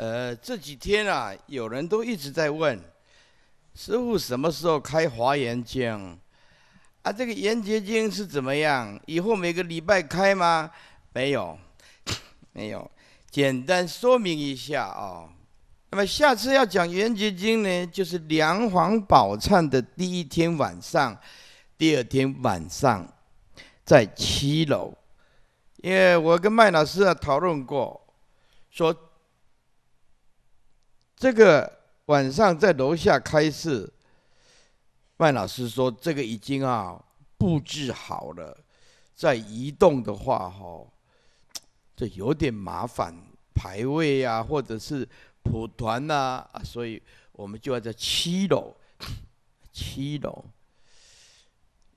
呃，这几天啊，有人都一直在问，师傅什么时候开华严经？啊，这个《圆结经》是怎么样？以后每个礼拜开吗？没有，没有。简单说明一下啊。那么下次要讲《圆结经》呢，就是梁皇宝忏的第一天晚上，第二天晚上，在七楼，因为我跟麦老师啊讨论过，说。这个晚上在楼下开式，万老师说这个已经啊布置好了，在移动的话哈，这有点麻烦排位啊，或者是蒲团呐，所以我们就要在七楼，七楼。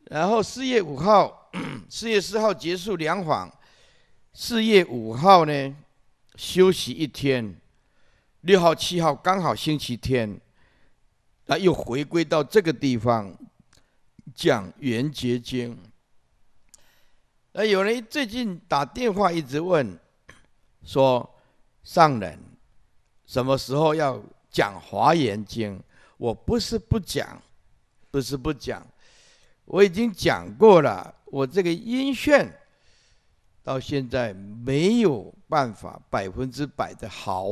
然后四月五号，四月四号结束两场，四月五号呢休息一天。六号、七号刚好星期天，啊，又回归到这个地方讲《圆觉经》。那有人最近打电话一直问，说上人什么时候要讲《华严经》？我不是不讲，不是不讲，我已经讲过了。我这个音讯到现在没有办法百分之百的好。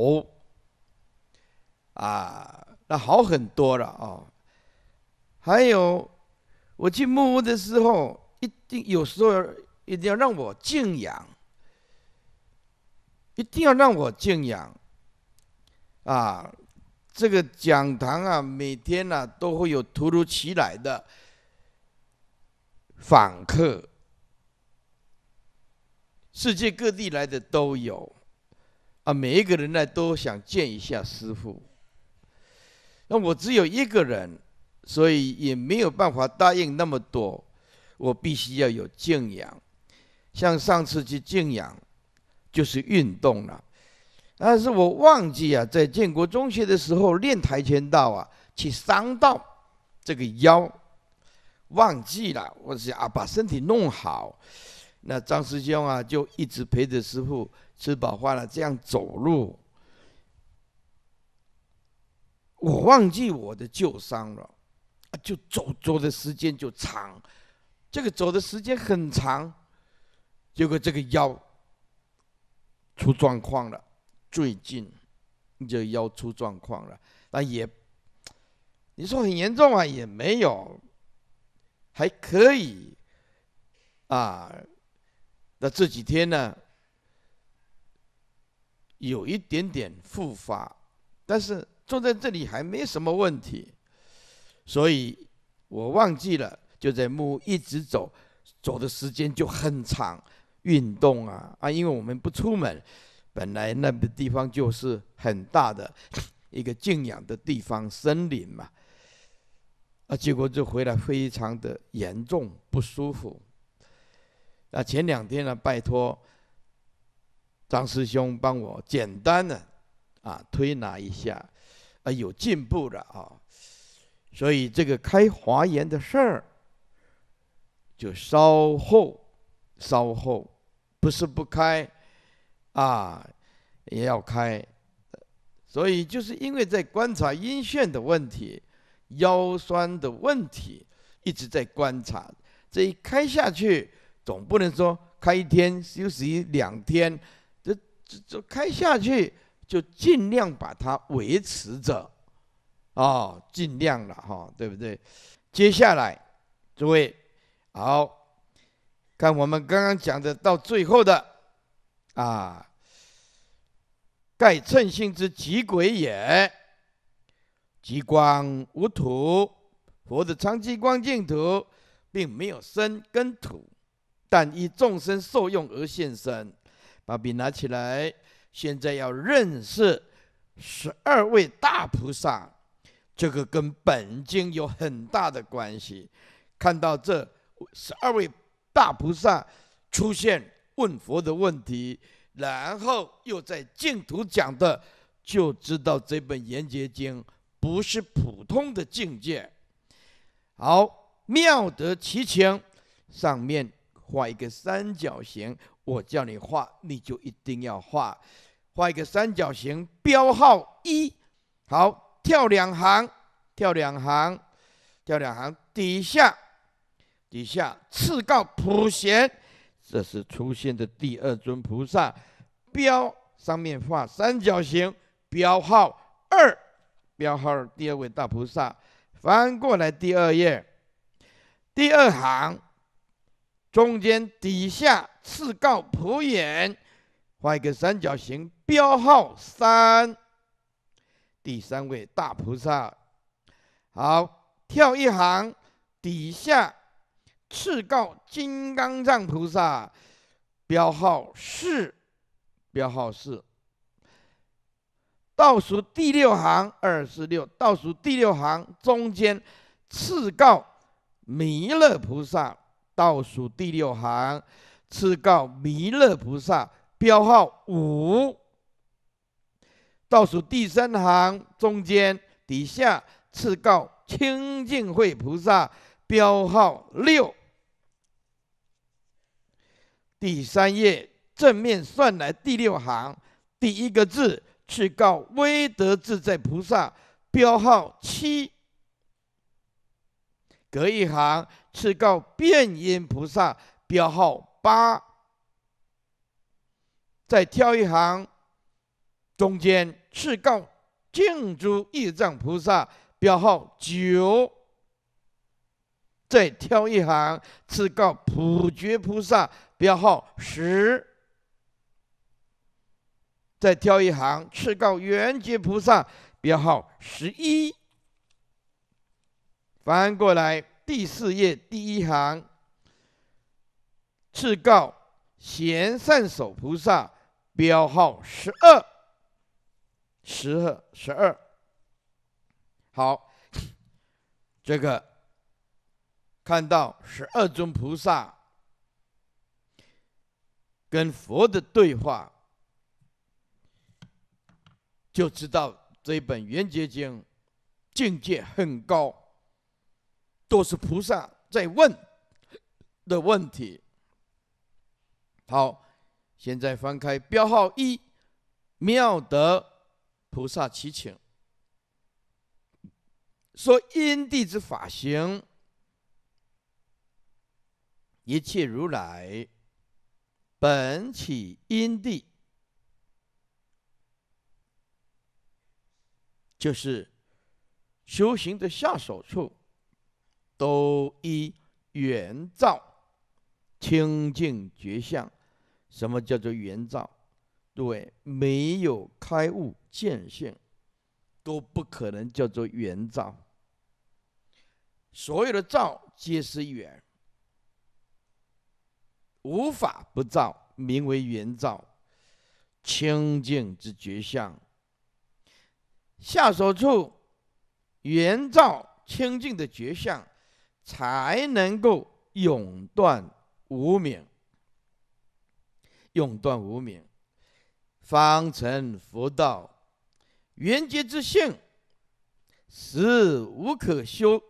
啊，那好很多了哦。还有，我去木屋的时候，一定有时候一定要让我静养，一定要让我静养。啊，这个讲堂啊，每天呢都会有突如其来的访客，世界各地来的都有，啊，每一个人呢都想见一下师傅。那我只有一个人，所以也没有办法答应那么多。我必须要有静养，像上次去静养，就是运动了。但是我忘记啊，在建国中学的时候练跆拳道啊，去伤到这个腰，忘记了。我想啊，把身体弄好。那张师兄啊，就一直陪着师傅吃饱饭了，这样走路。我忘记我的旧伤了，就走走的时间就长，这个走的时间很长，结果这个腰出状况了，最近这腰出状况了，那也，你说很严重啊？也没有，还可以，啊，那这几天呢，有一点点复发，但是。坐在这里还没什么问题，所以我忘记了，就在屋一直走，走的时间就很长，运动啊啊，因为我们不出门，本来那个地方就是很大的一个静养的地方，森林嘛，啊，结果就回来非常的严重不舒服，啊，前两天呢，拜托张师兄帮我简单的啊推拿一下。啊，有进步了啊，所以这个开华严的事儿，就稍后，稍后，不是不开，啊，也要开，所以就是因为在观察阴线的问题、腰酸的问题，一直在观察，这一开下去，总不能说开一天休息两天，这这这开下去。就尽量把它维持着，啊，尽量了哈，对不对？接下来，诸位，好看，我们刚刚讲的到最后的，啊，盖称性之极鬼也。极光无土，佛的长期光净土，并没有身跟土，但以众生受用而现身。把笔拿起来。现在要认识十二位大菩萨，这个跟本经有很大的关系。看到这十二位大菩萨出现问佛的问题，然后又在净土讲的，就知道这本《延结经》不是普通的境界。好，妙得其情，上面。画一个三角形，我叫你画，你就一定要画。画一个三角形，标号一。好，跳两行，跳两行，跳两行。底下，底下刺告普贤，这是出现的第二尊菩萨。标上面画三角形，标号二，标号第二位大菩萨。翻过来第二页，第二行。中间底下次告普眼，画一个三角形，标号三。第三位大菩萨，好，跳一行，底下次告金刚藏菩萨，标号四，标号四。倒数第六行二四六，倒数第六行中间次告弥勒菩萨。倒数第六行，赐告弥勒菩萨，标号五。倒数第三行中间底下，赐告清净慧菩萨，标号六。第三页正面算来第六行第一个字，去告威德自在菩萨，标号七。隔一行。赐告辩音菩萨标号八，再挑一行，中间赐告净诸业障菩萨标号九，再挑一行，赐告普觉菩萨标号十，再挑一行，赐告圆觉菩萨标号十一，翻过来。第四页第一行，至告贤善首菩萨，标号十二，十十二。好，这个看到十二尊菩萨跟佛的对话，就知道这本《圆觉经》境界很高。都是菩萨在问的问题。好，现在翻开标号一，《妙德菩萨祈请》，说因地之法行，一切如来本起因地，就是修行的下手处。都依圆照清净觉相，什么叫做圆照？诸位没有开悟见性，都不可能叫做圆照。所有的照皆是圆，无法不照，名为圆照清净之觉相。下手处，圆照清净的觉相。才能够永断无明，永断无明，方成佛道。圆觉之性实无可修，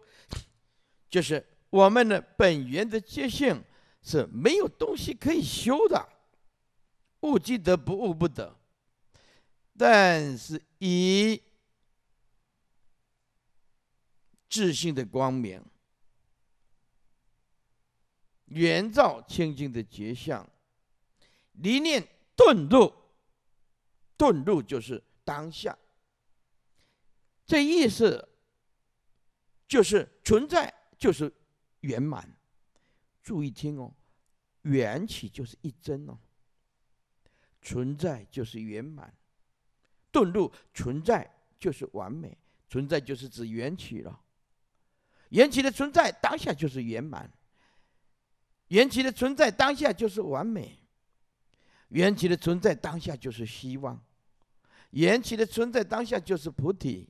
就是我们的本源的觉性是没有东西可以修的，悟即得，不悟不得。但是以自性的光明。圆照清净的觉相，离念顿入，顿入就是当下。这意思就是存在就是圆满，注意听哦，缘起就是一真哦。存在就是圆满，顿入存在就是完美，存在就是指缘起了，缘起的存在当下就是圆满。缘起的存在当下就是完美，缘起的存在当下就是希望，缘起的存在当下就是菩提，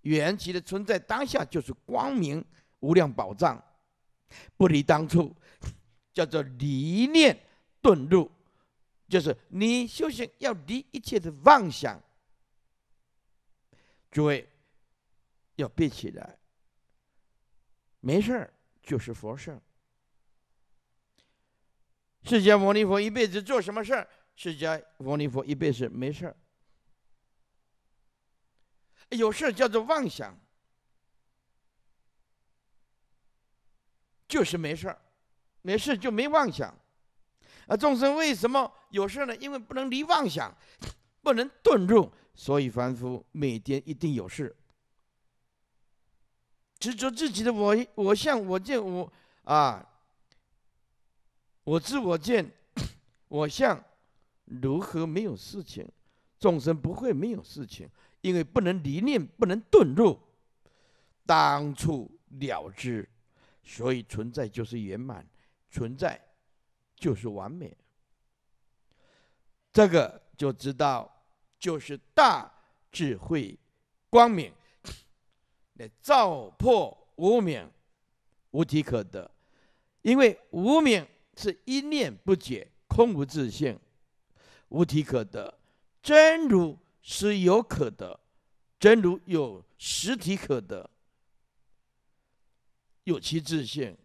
缘起的存在当下就是光明无量宝藏，不离当初，叫做离念顿入，就是你修行要离一切的妄想，诸位要闭起来，没事儿就是佛事儿。释迦牟尼佛一辈子做什么事儿？释迦牟尼佛一辈子没事儿，有事儿叫做妄想，就是没事儿，没事就没妄想。而众生为什么有事呢？因为不能离妄想，不能顿入，所以凡夫每天一定有事，执着自己的我、我相、我见、我啊。我知我见，我相如何没有事情？众生不会没有事情，因为不能离念，不能顿入，当处了之。所以存在就是圆满，存在就是完美。这个就知道，就是大智慧、光明来照破无明，无体可得，因为无明。是一念不解，空无自性，无体可得；真如是有可得，真如有实体可得，有其自性。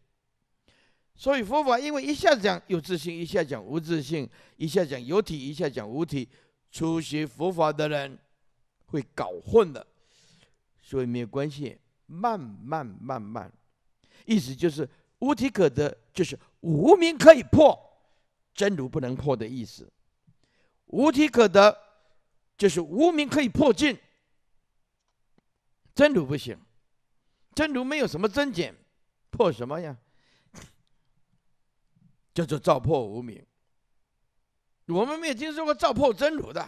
所以佛法因为一下子讲有自性，一下讲无自性，一下讲有体，一下讲无体，初学佛法的人会搞混的。所以没有关系，慢慢慢慢，意思就是无体可得，就是。无名可以破，真如不能破的意思。无体可得，就是无名可以破尽，真如不行，真如没有什么增减，破什么呀？叫做造破无名。我们没有听说过造破真如的，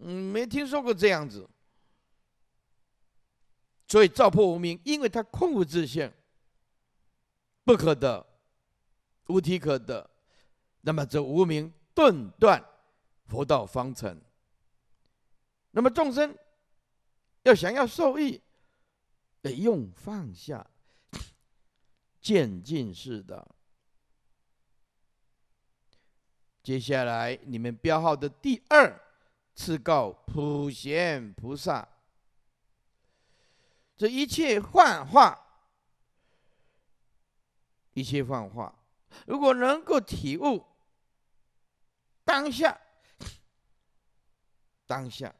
嗯，没听说过这样子。所以造破无名，因为它空无自性，不可得。无体可得，那么这无名顿断，佛道方成。那么众生要想要受益，得用放下，渐进式的。接下来你们标号的第二次告普贤菩萨，这一切幻化，一切幻化。如果能够体悟当下，当下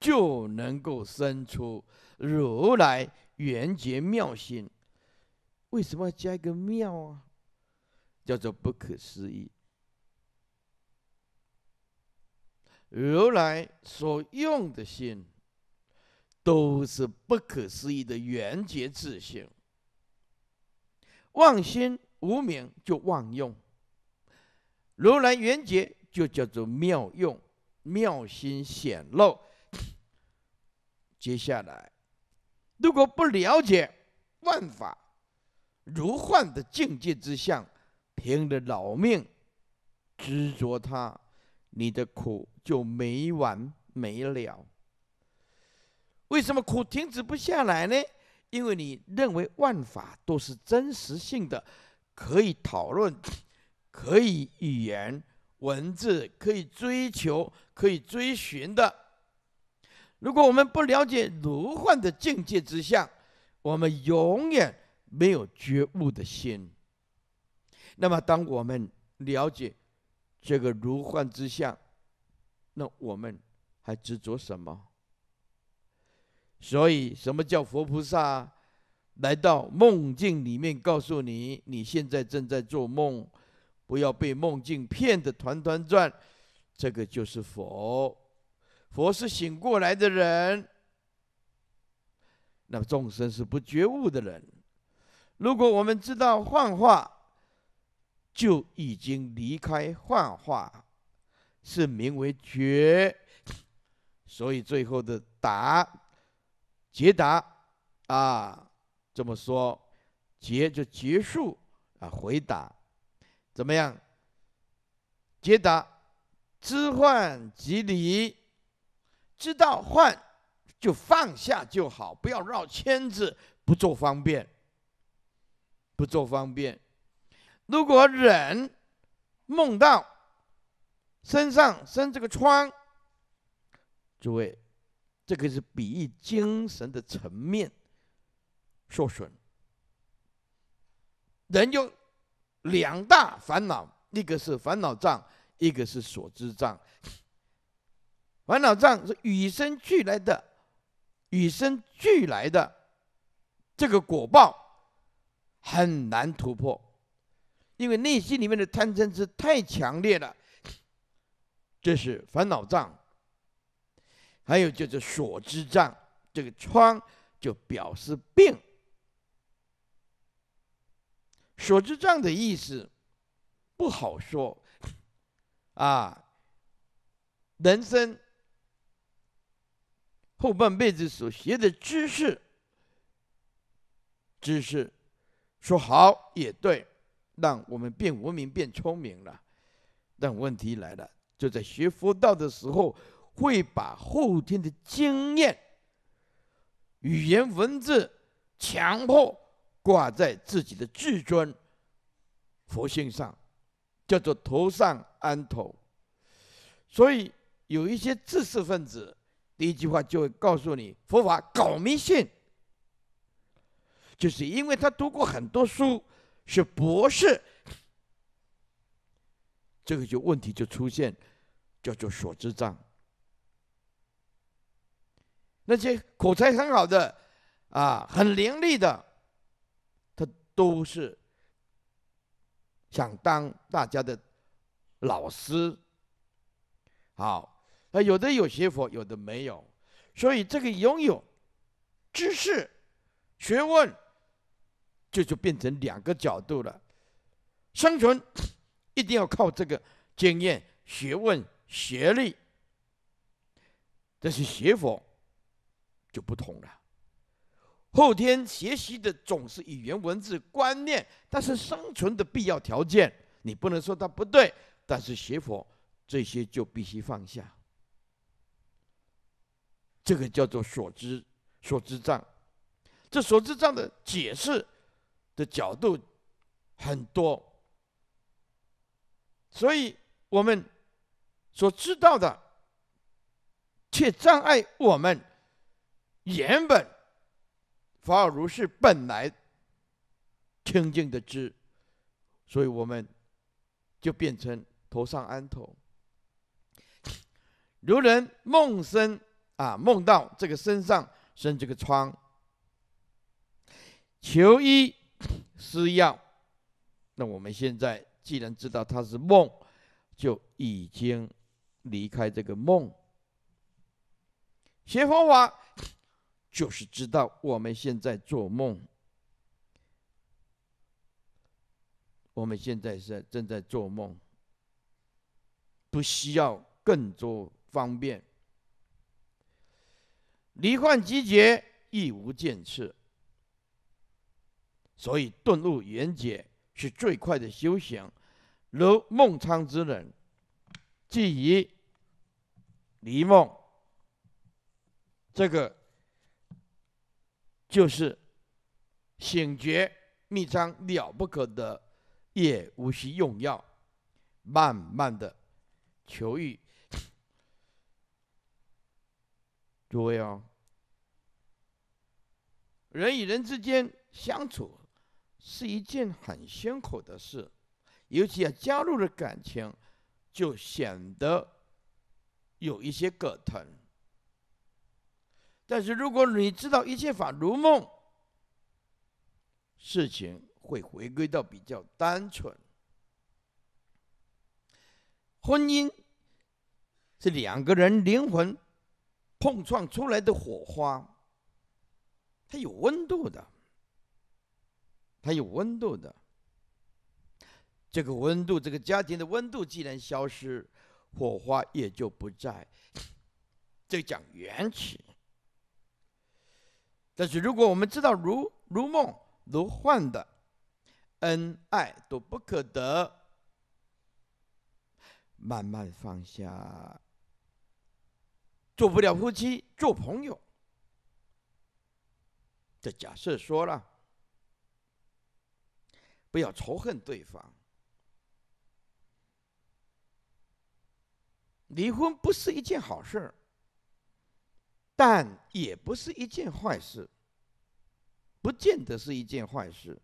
就能够生出如来圆觉妙心。为什么要加一个“妙”啊？叫做不可思议。如来所用的心，都是不可思议的圆觉智性。妄心。无名就妄用，如来缘觉就叫做妙用，妙心显露。接下来，如果不了解万法如幻的境界之相，凭着老命执着它，你的苦就没完没了。为什么苦停止不下来呢？因为你认为万法都是真实性的。可以讨论，可以语言文字，可以追求，可以追寻的。如果我们不了解如幻的境界之相，我们永远没有觉悟的心。那么，当我们了解这个如幻之相，那我们还执着什么？所以，什么叫佛菩萨？来到梦境里面，告诉你你现在正在做梦，不要被梦境骗得团团转。这个就是佛，佛是醒过来的人。那么众生是不觉悟的人。如果我们知道幻化，就已经离开幻化，是名为觉。所以最后的答，解答啊。这么说，结就结束啊！回答怎么样？解答知患即离，知道患就放下就好，不要绕圈子，不做方便，不做方便。如果忍梦到身上生这个疮，诸位，这个是比喻精神的层面。受损，人有两大烦恼，一个是烦恼障，一个是所知障。烦恼障是与生俱来的，与生俱来的这个果报很难突破，因为内心里面的贪嗔痴太强烈了。这是烦恼障。还有就是所知障，这个窗就表示病。所知障的意思，不好说，啊，人生后半辈子所学的知识，知识，说好也对，让我们变文明、变聪明了，但问题来了，就在学佛道的时候，会把后天的经验、语言文字强迫。挂在自己的至尊佛性上，叫做头上安头。所以有一些知识分子，第一句话就会告诉你佛法搞迷信，就是因为他读过很多书，是博士。这个就问题就出现，叫做所知障。那些口才很好的，啊，很伶俐的。都是想当大家的老师，好，那有的有学佛，有的没有，所以这个拥有知识、学问，这就变成两个角度了。生存一定要靠这个经验、学问、学历，这是学佛就不同了。后天学习的总是语言文字观念，但是生存的必要条件，你不能说它不对。但是学佛，这些就必须放下。这个叫做所知，所知障。这所知障的解释的角度很多，所以我们所知道的，却障碍我们原本。法如是本来清净的知，所以我们就变成头上安头。如人梦生啊，梦到这个身上生这个疮，求医施药，那我们现在既然知道它是梦，就已经离开这个梦。学佛法。就是知道我们现在做梦，我们现在是正在做梦，不需要更多方便，离患集结亦无见次，所以顿悟圆解是最快的修行。如孟昌之人，即以离梦这个。就是醒觉秘章了不可得，也无需用药，慢慢的求愈。诸位哦，人与人之间相处是一件很辛苦的事，尤其要加入了感情，就显得有一些葛藤。但是，如果你知道一切法如梦，事情会回归到比较单纯。婚姻是两个人灵魂碰撞出来的火花，它有温度的，它有温度的。这个温度，这个家庭的温度，既然消失，火花也就不在。这讲缘起。但是，如果我们知道如如梦如幻的恩爱都不可得，慢慢放下，做不了夫妻，做朋友，这假设说了，不要仇恨对方，离婚不是一件好事儿。但也不是一件坏事，不见得是一件坏事。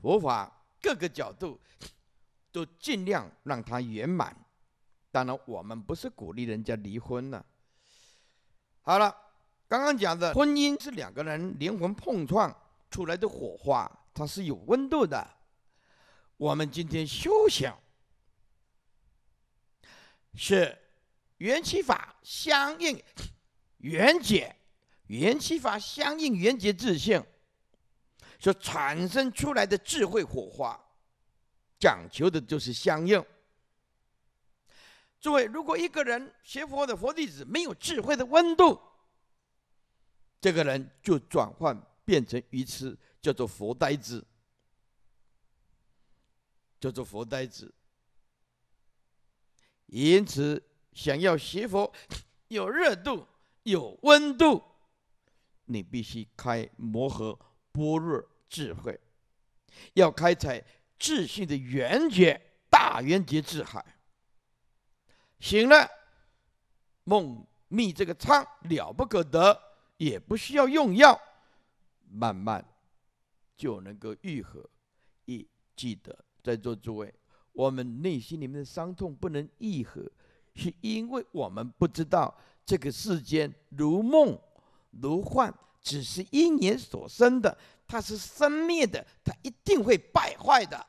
佛法各个角度都尽量让它圆满。当然，我们不是鼓励人家离婚呢。好了，刚刚讲的婚姻是两个人灵魂碰撞出来的火花，它是有温度的。我们今天休想是。缘起法相应缘解，缘起法相应缘结自性，所产生出来的智慧火花，讲求的就是相应。诸位，如果一个人学佛的佛弟子没有智慧的温度，这个人就转换变成愚痴，叫做佛呆子，叫做佛呆子，因此。想要学佛，有热度，有温度，你必须开磨合，般若智慧，要开采自信的圆觉大圆觉智海。醒了，梦密这个仓了不可得，也不需要用药，慢慢就能够愈合。一记得，在座诸位，我们内心里面的伤痛不能愈合。是因为我们不知道这个世间如梦如幻，只是一缘所生的，它是生灭的，它一定会败坏的。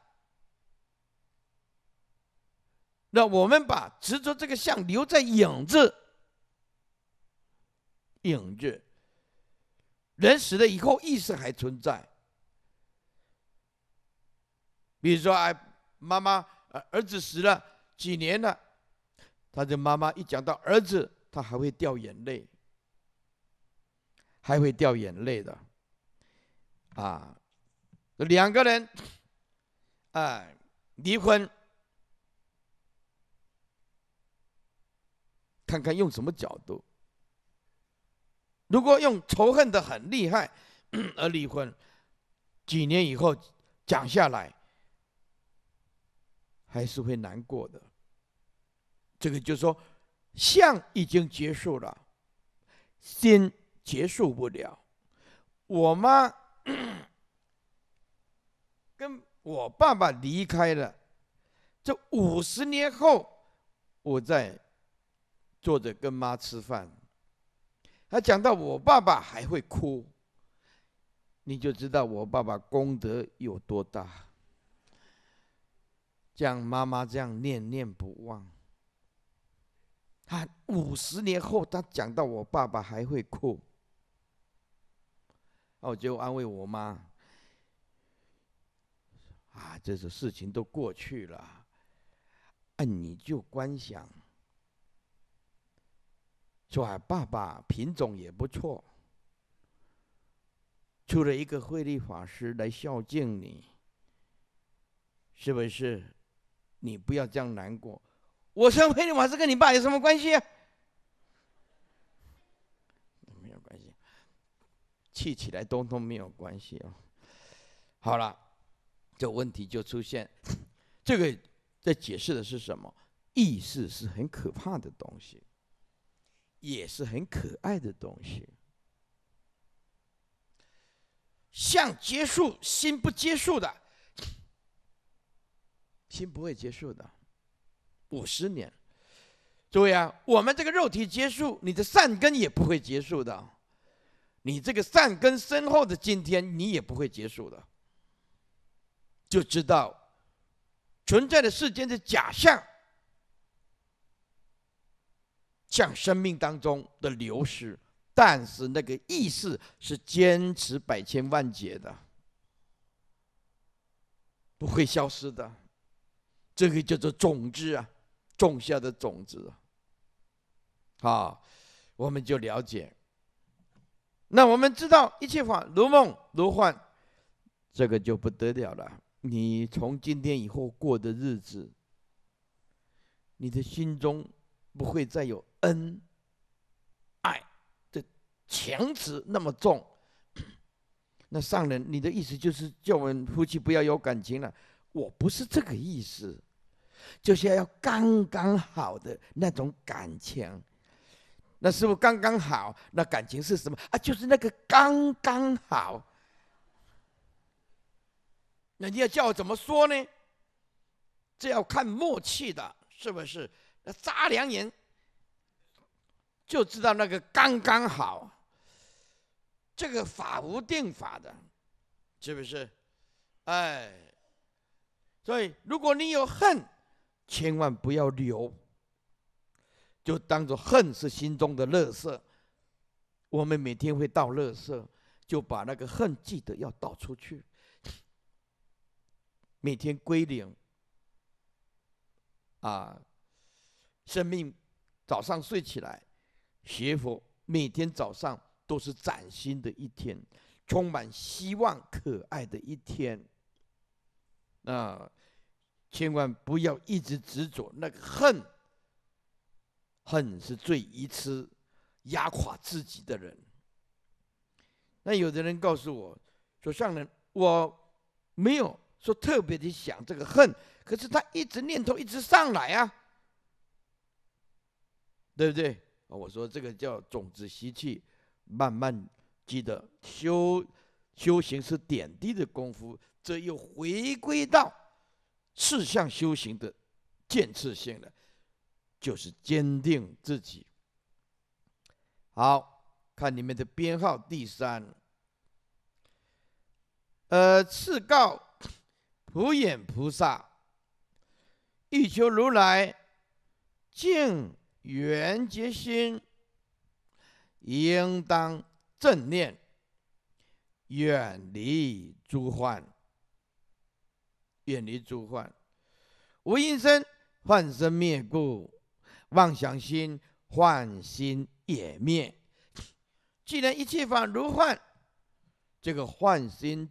那我们把执着这个相留在影子，影子。人死了以后，意识还存在。比如说，哎，妈妈，儿子死了几年了。他的妈妈一讲到儿子，他还会掉眼泪，还会掉眼泪的。啊，两个人，哎，离婚，看看用什么角度。如果用仇恨的很厉害 而离婚，几年以后讲下来，还是会难过的。这个就是说，相已经结束了，心结束不了。我妈 跟我爸爸离开了，这五十年后，我在坐着跟妈吃饭，他讲到我爸爸还会哭，你就知道我爸爸功德有多大，像妈妈这样念念不忘。他五十年后，他讲到我爸爸还会哭，哦，就安慰我妈：“啊，这次事情都过去了，啊，你就观想，说爸爸品种也不错，出了一个慧力法师来孝敬你，是不是？你不要这样难过。”我生气，我还是跟你爸有什么关系？没有关系，气起来通通没有关系啊。好了，这问题就出现。这个在解释的是什么？意识是很可怕的东西，也是很可爱的东西。相结束，心不结束的，心不会结束的。五十年，诸位啊，我们这个肉体结束，你的善根也不会结束的。你这个善根深厚的今天，你也不会结束的。就知道存在的世间的假象，像生命当中的流失，但是那个意识是坚持百千万劫的，不会消失的。这个叫做种子啊。种下的种子，啊，我们就了解。那我们知道一切法如梦如幻，这个就不得了了。你从今天以后过的日子，你的心中不会再有恩爱的强词那么重。那上人，你的意思就是叫我们夫妻不要有感情了？我不是这个意思。就是要刚刚好的那种感情，那是不是刚刚好？那感情是什么啊？就是那个刚刚好。那你要叫我怎么说呢？这要看默契的，是不是？那杂良人就知道那个刚刚好。这个法无定法的，是不是？哎，所以如果你有恨，千万不要留，就当做恨是心中的乐色。我们每天会倒乐色，就把那个恨记得要倒出去，每天归零。啊，生命早上睡起来，学佛每天早上都是崭新的一天，充满希望、可爱的一天。啊。千万不要一直执着那个恨，恨是最一次压垮自己的人。那有的人告诉我，说上人，我没有说特别的想这个恨，可是他一直念头一直上来啊，对不对？我说这个叫种子习气，慢慢记得修修行是点滴的功夫，这又回归到。四向修行的建设性的，就是坚定自己。好看你们的编号第三，呃，次告普眼菩萨，欲求如来净圆觉心，应当正念，远离诸患。远离诸幻，无因生幻生灭故，妄想心幻心也灭。既然一切法如幻，这个幻心、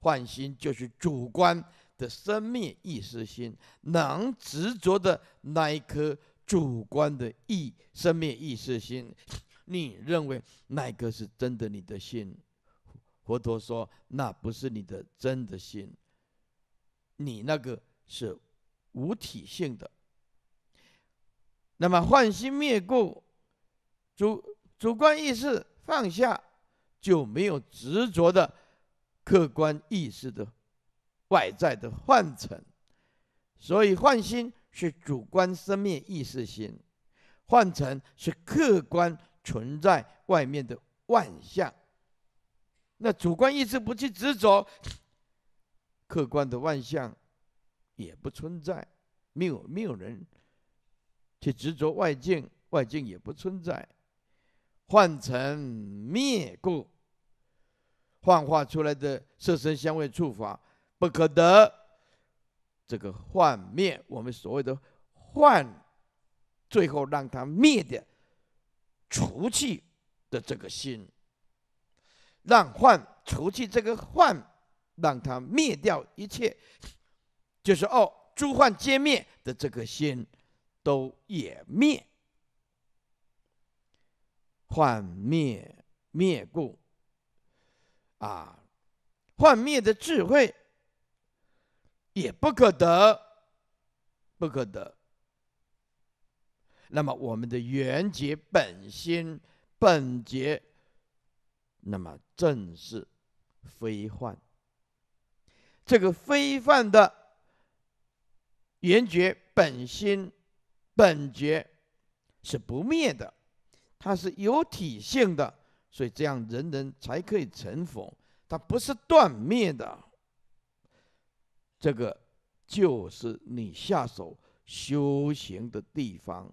幻心就是主观的生命意识心，能执着的那一颗主观的意生命意识心。你认为哪颗是真的？你的心？佛陀说，那不是你的真的心。你那个是无体性的，那么换心灭故，主主观意识放下就没有执着的客观意识的外在的幻成。所以换心是主观生灭意识心，换成是客观存在外面的万象。那主观意识不去执着。客观的万象也不存在，没有没有人去执着外境，外境也不存在。幻成灭故，幻化出来的色身香味触法不可得，这个幻灭，我们所谓的幻，最后让它灭的，除去的这个心，让幻除去这个幻。让他灭掉一切，就是哦，诸幻皆灭的这个心都也灭，幻灭灭故，啊，幻灭的智慧也不可得，不可得。那么我们的缘觉本心本觉，那么正是非幻。这个非凡的圆觉本心、本觉是不灭的，它是有体性的，所以这样人人才可以成佛。它不是断灭的，这个就是你下手修行的地方，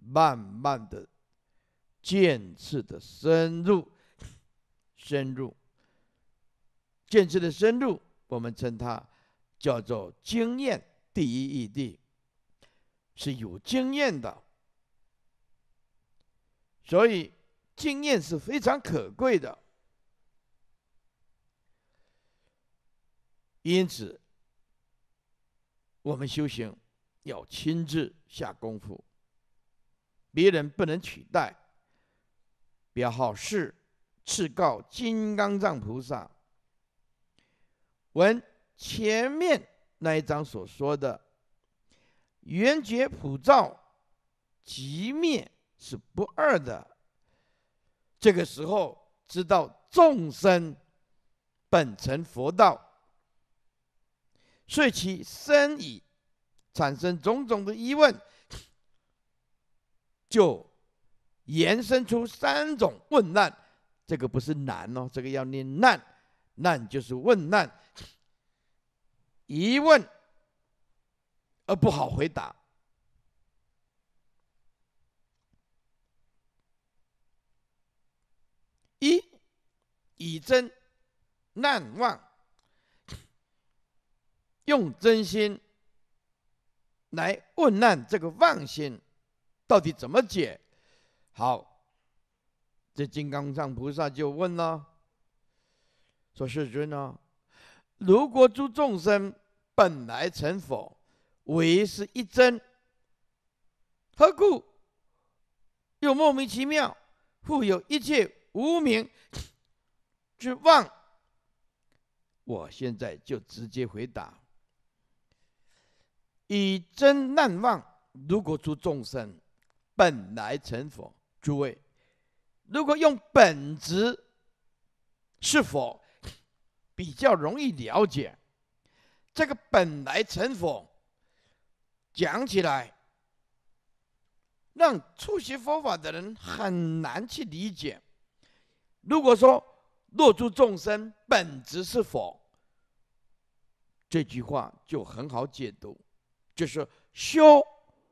慢慢的渐次的深入，深入，渐次的深入。我们称它叫做经验，第一义谛是有经验的，所以经验是非常可贵的。因此，我们修行要亲自下功夫，别人不能取代。表好事，去告金刚藏菩萨。文前面那一章所说的缘觉普照即灭是不二的，这个时候知道众生本成佛道，遂其生已产生种种的疑问，就延伸出三种问难。这个不是难哦，这个要念难。难就是问难，一问而不好回答，一以真难忘，用真心来问难，这个妄心到底怎么解？好，这金刚上菩萨就问了。说世尊呢，如果诸众生本来成佛，为是一真，何故又莫名其妙负有一切无名之妄？我现在就直接回答：以真难忘。如果诸众生本来成佛，诸位，如果用本质是佛。比较容易了解，这个本来成佛讲起来，让初习佛法的人很难去理解。如果说“若诸众生本质是佛”这句话就很好解读，就是修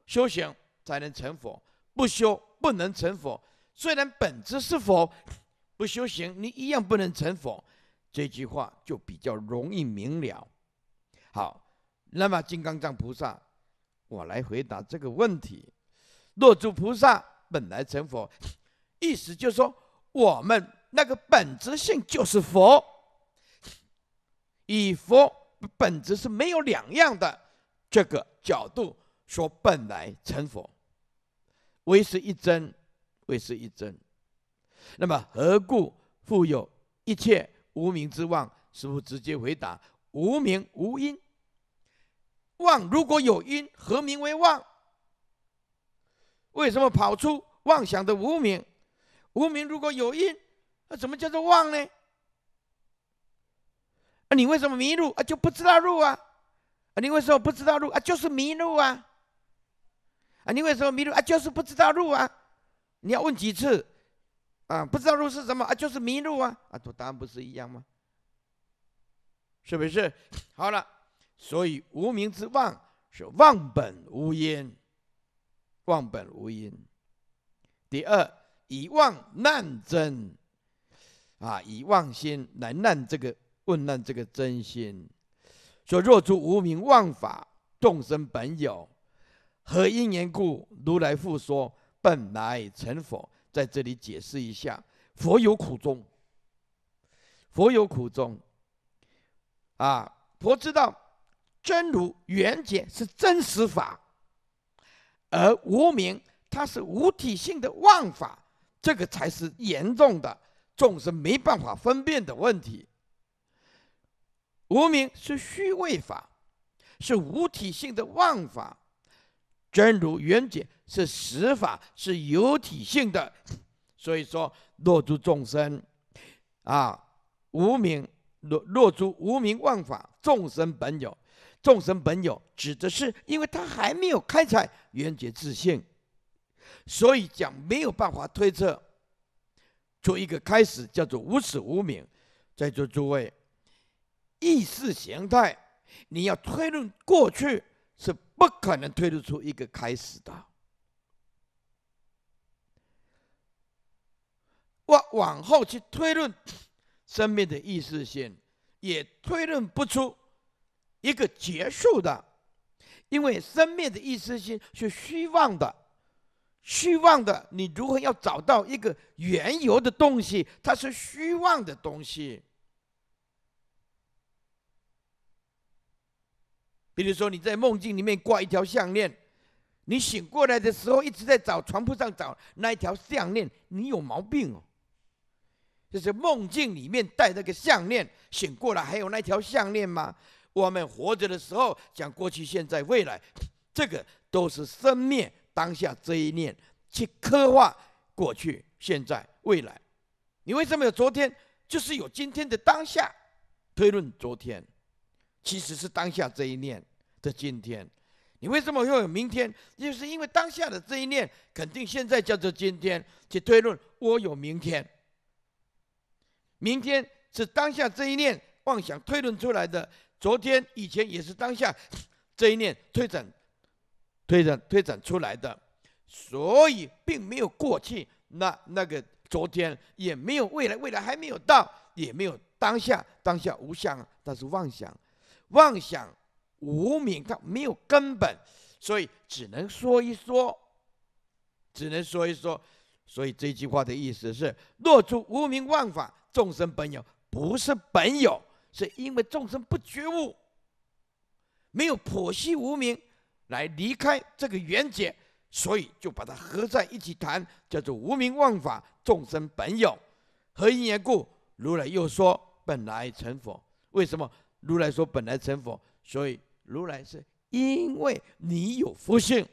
修行才能成佛，不修不能成佛。虽然本质是佛，不修行你一样不能成佛。这句话就比较容易明了。好，那么金刚藏菩萨，我来回答这个问题：若诸菩萨本来成佛，意思就是说，我们那个本质性就是佛，与佛本质是没有两样的。这个角度说，本来成佛，为是一真，为是一真。那么何故复有一切？无名之妄，师傅直接回答无名无因？妄如果有因，何名为妄？为什么跑出妄想的无名？无名如果有因，那怎么叫做妄呢？啊，你为什么迷路啊？就不知道路啊？啊，你为什么不知道路啊？就是迷路啊？啊，你为什么迷路啊？就是不知道路啊？你要问几次？啊，不知道路是什么啊？就是迷路啊！啊，就当不是一样吗？是不是？好了，所以无名之妄是忘本无因，忘本无因。第二，以妄难真，啊，以妄心难难这个问难这个真心。说若诸无名妄法，众生本有，何因缘故，如来复说本来成佛。在这里解释一下，佛有苦衷，佛有苦衷，啊，佛知道真如原解是真实法，而无名它是无体性的妄法，这个才是严重的众生没办法分辨的问题。无名是虚位法，是无体性的妄法。真如圆觉是实法是有体性的，所以说若诸众生，啊无名若若诸无名万法，众生本有，众生本有指的是，因为他还没有开采缘觉自信，所以讲没有办法推测，出一个开始叫做无始无明，在座诸位意识形态，你要推论过去是。不可能推得出一个开始的，我往后去推论生命的意识性，也推论不出一个结束的，因为生命的意识性是虚妄的，虚妄的，你如何要找到一个缘由的东西？它是虚妄的东西。比如说，你在梦境里面挂一条项链，你醒过来的时候一直在找床铺上找那一条项链，你有毛病哦。就是梦境里面戴那个项链，醒过来还有那条项链吗？我们活着的时候讲过去、现在、未来，这个都是生灭当下这一念去刻画过去、现在、未来。你为什么有昨天？就是有今天的当下推论昨天，其实是当下这一念。的今天，你为什么会有明天？就是因为当下的这一念，肯定现在叫做今天，去推论我有明天。明天是当下这一念妄想推论出来的，昨天以前也是当下这一念推展、推展、推展出来的，所以并没有过去，那那个昨天也没有未来，未来还没有到，也没有当下，当下无相，但是妄想，妄想。无名，他没有根本，所以只能说一说，只能说一说。所以这句话的意思是：若诸无名妄法，众生本有，不是本有，是因为众生不觉悟，没有剖析无名，来离开这个缘结，所以就把它合在一起谈，叫做无名妄法，众生本有。何因缘故？如来又说本来成佛。为什么？如来说本来成佛，所以。如来是因为你有佛性，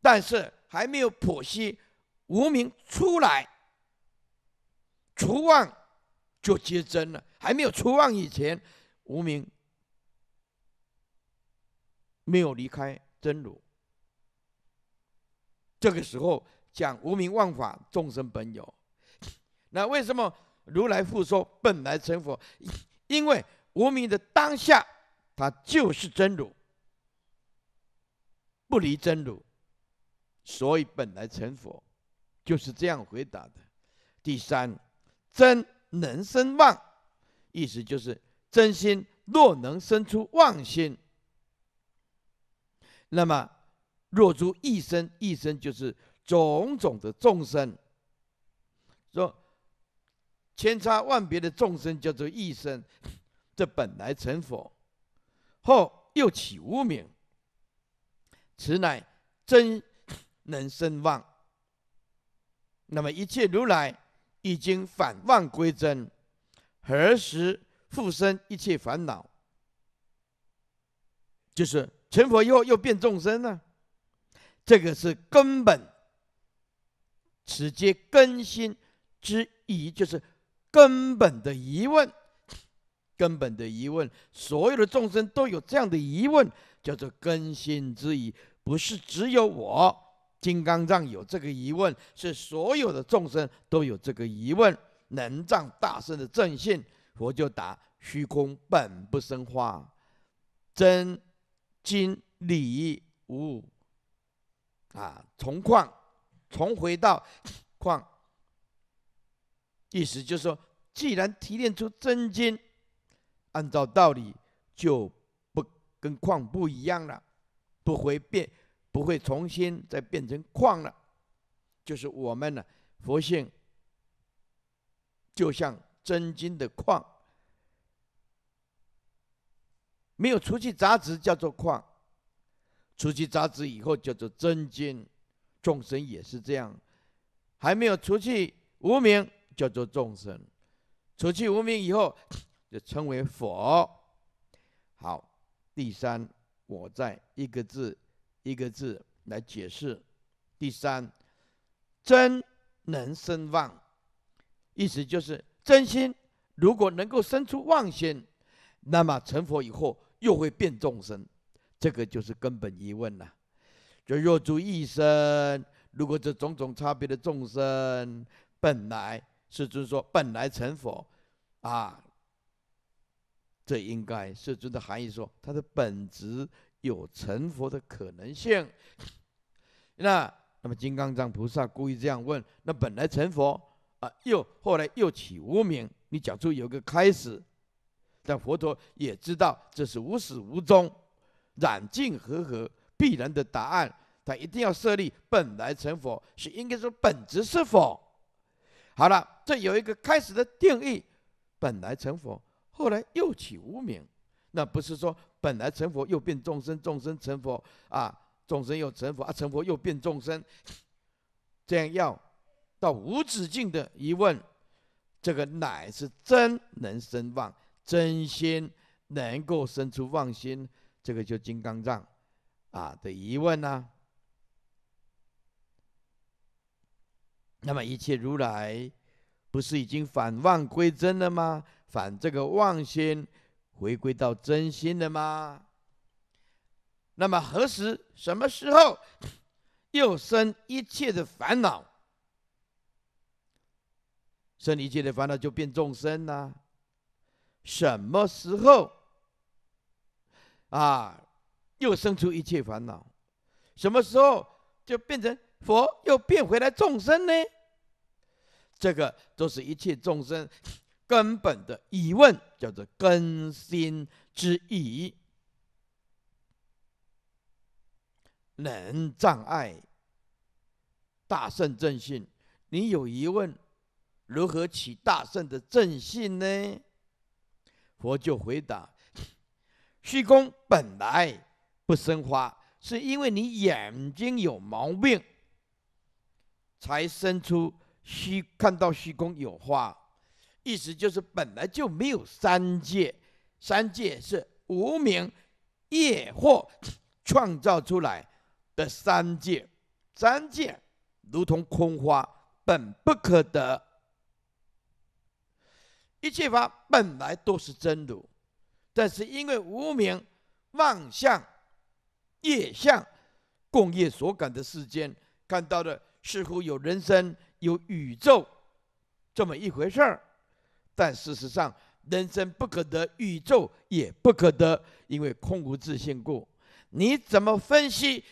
但是还没有破息，无名出来，除妄就接真了。还没有除妄以前，无名没有离开真如。这个时候讲无名妄法，众生本有。那为什么如来复说本来成佛？因为无名的当下。他就是真如，不离真如，所以本来成佛，就是这样回答的。第三，真能生妄，意思就是真心若能生出妄心，那么若诸一生一生就是种种的众生，说千差万别的众生叫做一生，这本来成佛。后又起无名，此乃真能生妄。那么一切如来已经返妄归真，何时复生一切烦恼？就是成佛以后又变众生呢？这个是根本，此皆根心之疑，就是根本的疑问。根本的疑问，所有的众生都有这样的疑问，叫做根性之疑，不是只有我金刚藏有这个疑问，是所有的众生都有这个疑问。能仗大圣的正信，我就答：虚空本不生花，真金理无啊，从矿重回到矿，意思就是说，既然提炼出真金。按照道理，就不跟矿不一样了，不会变，不会重新再变成矿了。就是我们呢，佛性就像真金的矿，没有除去杂质叫做矿，除去杂质以后叫做真金。众生也是这样，还没有除去无名叫做众生，除去无名以后。就称为佛。好，第三，我再一个字一个字来解释。第三，真能生妄，意思就是真心如果能够生出妄心，那么成佛以后又会变众生，这个就是根本疑问了。就若诸一生，如果这种种差别的众生本来，世尊说本来成佛啊。这应该是尊的含义，说他的本质有成佛的可能性。那那么金刚藏菩萨故意这样问，那本来成佛啊，又后来又起无名，你讲出有个开始，但佛陀也知道这是无始无终、染尽和合必然的答案，他一定要设立本来成佛，是应该说本质是否。好了，这有一个开始的定义，本来成佛。后来又起无名，那不是说本来成佛又变众生，众生成佛啊，众生又成佛啊，成佛又变众生，这样要到无止境的疑问，这个乃是真能生妄，真心能够生出妄心，这个就金刚藏啊的疑问呢。那么一切如来不是已经返妄归真了吗？反这个妄心回归到真心了吗？那么何时、什么时候又生一切的烦恼？生一切的烦恼就变众生呢？什么时候啊？又生出一切烦恼？什么时候就变成佛？又变回来众生呢？这个都是一切众生。根本的疑问叫做根心之疑，能障碍大圣正信。你有疑问，如何起大圣的正信呢？佛就回答：虚空本来不生花，是因为你眼睛有毛病，才生出虚看到虚空有花。意思就是，本来就没有三界，三界是无名业惑创造出来的三界，三界如同空花，本不可得。一切法本来都是真如，但是因为无名妄向，业相、共业所感的世间，看到的似乎有人生、有宇宙这么一回事儿。但事实上，人生不可得，宇宙也不可得，因为空无自性故。你怎么分析，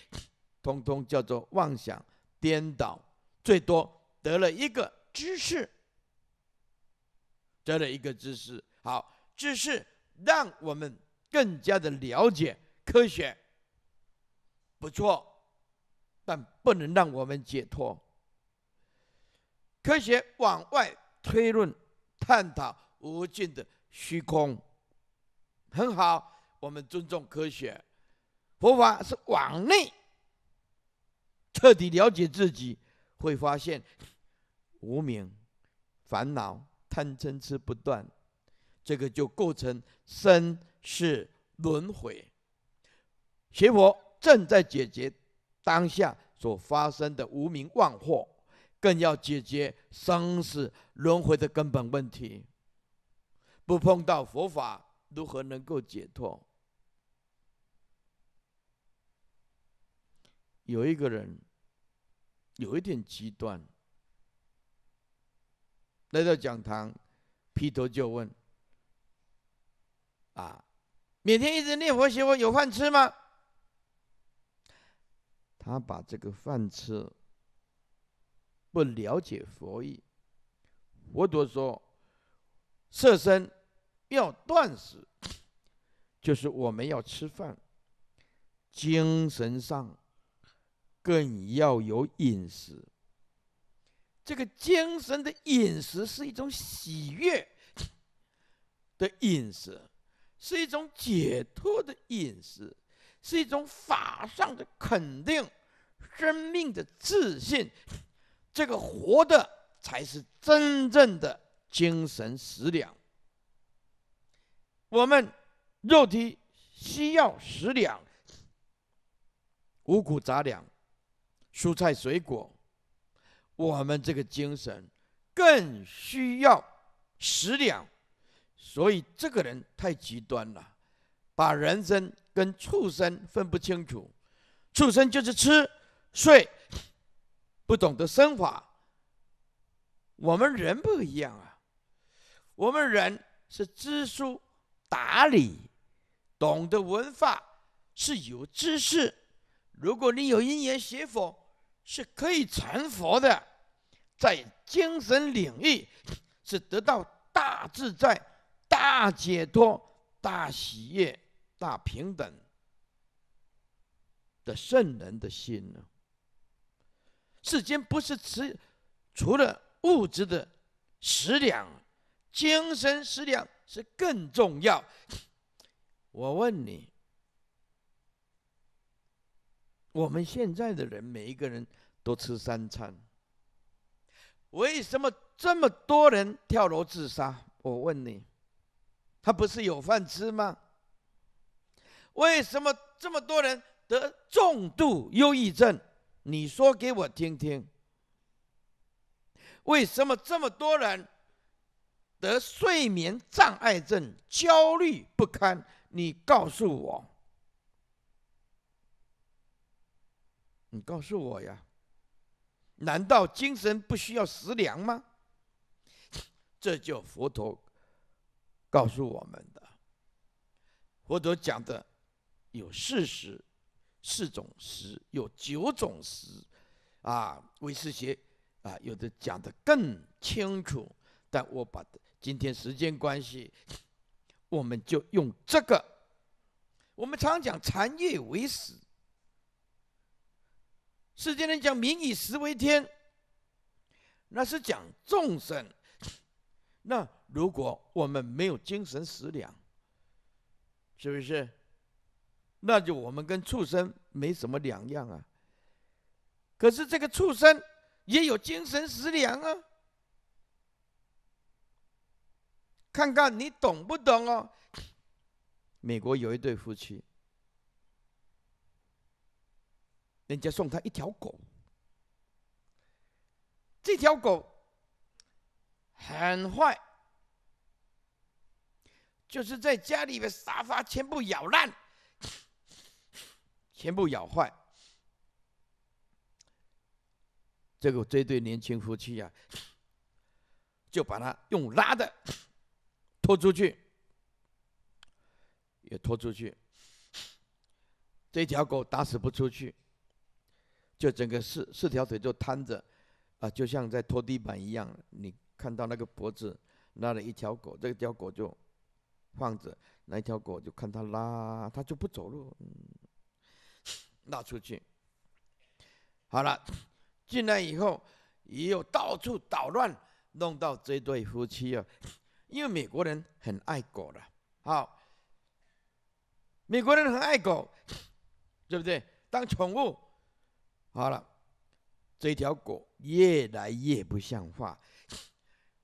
通通叫做妄想颠倒，最多得了一个知识，得了一个知识。好，知识让我们更加的了解科学，不错，但不能让我们解脱。科学往外推论。探讨无尽的虚空，很好。我们尊重科学，佛法是往内彻底了解自己，会发现无名烦恼、贪嗔痴不断，这个就构成生世轮回。学佛正在解决当下所发生的无名妄惑。更要解决生死轮回的根本问题。不碰到佛法，如何能够解脱？有一个人，有一点极端，来到讲堂，劈头就问：“啊，每天一直念佛学佛，有饭吃吗？”他把这个饭吃。不了解佛意，佛陀说：“色身要断食，就是我们要吃饭；精神上更要有饮食。这个精神的饮食是一种喜悦 的饮食，是一种解脱的饮食，是一种法上的肯定生命的自信。”这个活的才是真正的精神食粮。我们肉体需要食粮，五谷杂粮、蔬菜水果；我们这个精神更需要食粮。所以这个人太极端了，把人生跟畜生分不清楚。畜生就是吃、睡。不懂得升华。我们人不一样啊，我们人是知书达理，懂得文化，是有知识。如果你有因缘学佛，是可以成佛的，在精神领域是得到大自在、大解脱、大喜悦、大平等的圣人的心呢。世间不是吃，除了物质的食粮，精神食粮是更重要。我问你，我们现在的人每一个人都吃三餐，为什么这么多人跳楼自杀？我问你，他不是有饭吃吗？为什么这么多人得重度忧郁症？你说给我听听，为什么这么多人得睡眠障碍症、焦虑不堪？你告诉我，你告诉我呀，难道精神不需要食粮吗？这就佛陀告诉我们的，佛陀讲的有事实。四种食有九种食，啊，为识学，啊，有的讲的更清楚，但我把的今天时间关系，我们就用这个。我们常讲“禅业为始，世间人讲“民以食为天”，那是讲众生。那如果我们没有精神食粮，是不是？那就我们跟畜生没什么两样啊。可是这个畜生也有精神食粮啊。看看你懂不懂哦？美国有一对夫妻，人家送他一条狗，这条狗很坏，就是在家里的沙发全部咬烂。全部咬坏，这个这对年轻夫妻呀，就把他用拉的拖出去，也拖出去。这条狗打死不出去，就整个四四条腿就瘫着，啊，就像在拖地板一样。你看到那个脖子拉了一条狗，这条狗就放着，那条狗就看他拉，他就不走路。拉出去。好了，进来以后，有到处捣乱，弄到这对夫妻啊。因为美国人很爱狗的，好，美国人很爱狗，对不对？当宠物。好了，这条狗越来越不像话，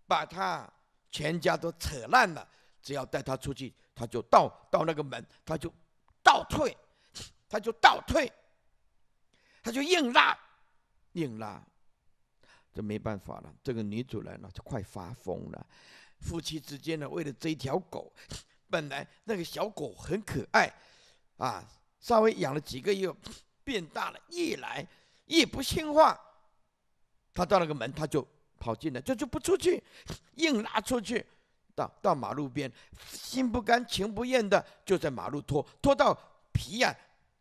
把它全家都扯烂了。只要带它出去，它就到到那个门，它就倒退。他就倒退，他就硬拉，硬拉，这没办法了。这个女主人呢，就快发疯了。夫妻之间呢，为了这一条狗，本来那个小狗很可爱，啊，稍微养了几个月，变大了，一来一不听话，他到那个门，他就跑进来，就就不出去，硬拉出去，到到马路边，心不甘情不愿的，就在马路拖拖到皮呀。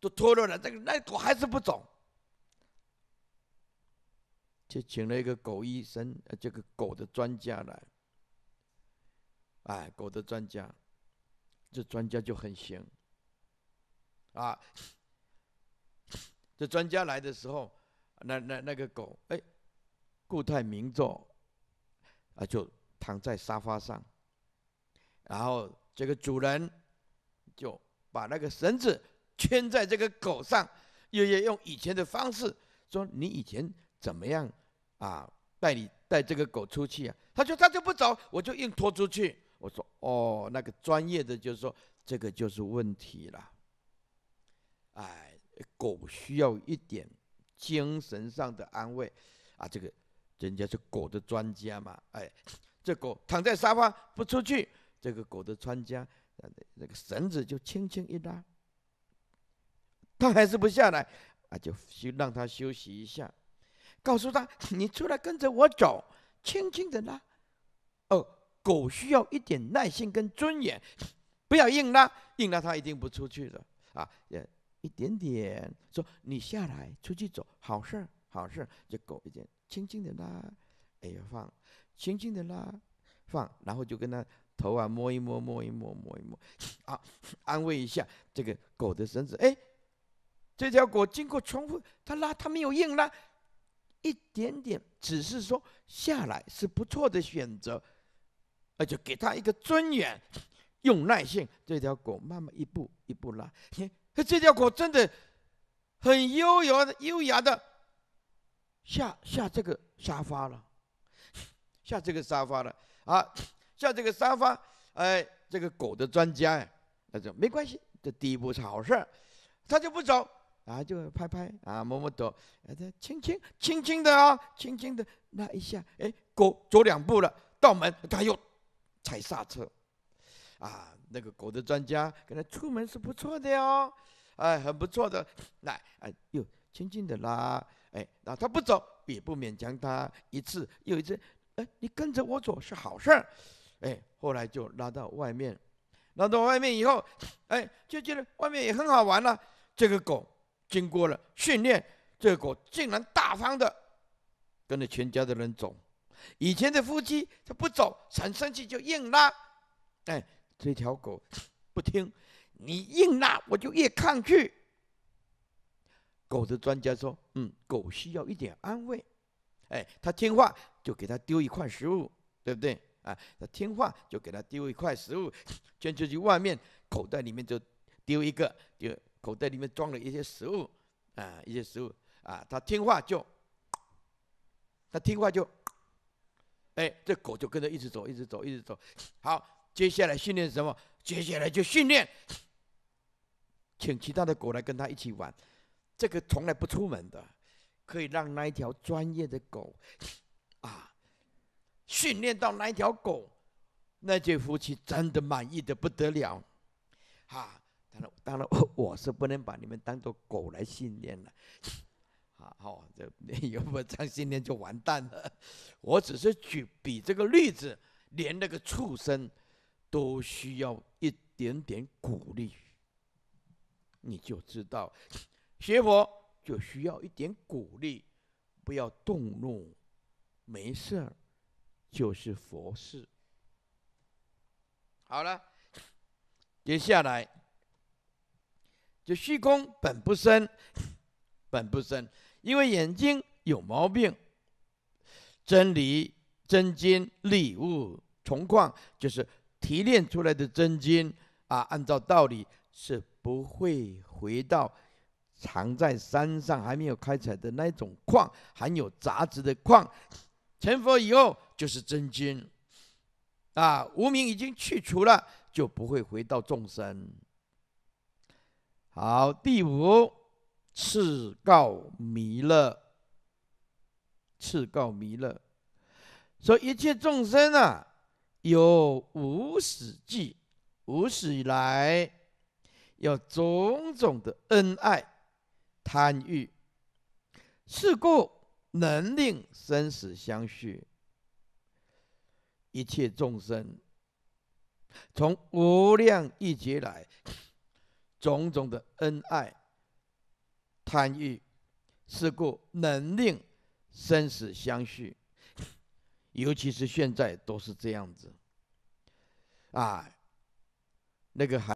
都脱落了，这个那狗还是不走，就请了一个狗医生，呃，这个狗的专家来。哎，狗的专家，这专家就很行。啊，这专家来的时候，那那那个狗，哎，固态明坐，啊，就躺在沙发上，然后这个主人就把那个绳子。圈在这个狗上，又要用以前的方式说：“你以前怎么样啊？带你带这个狗出去啊？”他说：“他就不走，我就硬拖出去。”我说：“哦，那个专业的就是说，这个就是问题了。哎，狗需要一点精神上的安慰啊！这个人家是狗的专家嘛？哎，这狗躺在沙发不出去，这个狗的专家，那个绳子就轻轻一拉。”他还是不下来，啊，就就让他休息一下，告诉他 你出来跟着我走，轻轻的拉。哦，狗需要一点耐心跟尊严，不要硬拉，硬拉它一定不出去的啊。也一点点说你下来出去走，好事儿好事儿。这狗已经轻轻的拉，哎，放，轻轻的拉，放，然后就跟他头啊摸一摸摸一摸摸一摸，啊，安慰一下这个狗的身子，哎。这条狗经过重复，它拉它没有硬拉，一点点，只是说下来是不错的选择，那就给它一个尊严，用耐性，这条狗慢慢一步一步拉，这条狗真的很优雅，优雅的下下这个沙发了，下这个沙发了，啊，下这个沙发，哎，这个狗的专家呀，那就没关系，这第一步是好事儿，它就不走。啊，就拍拍啊，摸摸头，啊，他轻轻、轻轻的啊，轻轻的拉一下，哎，狗走两步了，到门，他又踩刹车，啊，那个狗的专家，跟他出门是不错的哟，哎，很不错的，来，哎，又轻轻的拉，哎，那他不走，也不勉强他一次又一次，哎，你跟着我走是好事儿，哎，后来就拉到外面，拉到外面以后，哎，就觉得外面也很好玩了，这个狗。经过了训练，这狗竟然大方的跟着全家的人走。以前的夫妻他不走，很生气就硬拉。哎，这条狗不听，你硬拉我就越抗拒。狗的专家说，嗯，狗需要一点安慰。哎，它听话就给它丢一块食物，对不对？啊，它听话就给它丢一块食物，捐出去外面口袋里面就丢一个丢。口袋里面装了一些食物，啊，一些食物，啊，它听话就，它听话就，哎，这狗就跟着一直走，一直走，一直走。好，接下来训练什么？接下来就训练，请其他的狗来跟他一起玩。这个从来不出门的，可以让那一条专业的狗，啊，训练到那一条狗，那对夫妻真的满意的不得了，啊。当然，当然，我是不能把你们当做狗来训练了，啊！你要不样训练就完蛋了。我只是举比这个例子，连那个畜生都需要一点点鼓励，你就知道 学佛就需要一点鼓励，不要动怒，没事儿，就是佛事。好了，接下来。就虚空本不生，本不生，因为眼睛有毛病。真理真经礼物重矿，就是提炼出来的真经啊。按照道理是不会回到藏在山上还没有开采的那种矿，含有杂质的矿。成佛以后就是真经啊，无名已经去除了，就不会回到众生。好，第五，次告弥勒，次告弥勒，说一切众生啊，有无始际，无始以来，有种种的恩爱、贪欲，是故能令生死相续。一切众生，从无量一劫来。种种的恩爱、贪欲，是故能令生死相续。尤其是现在都是这样子。啊，那个还。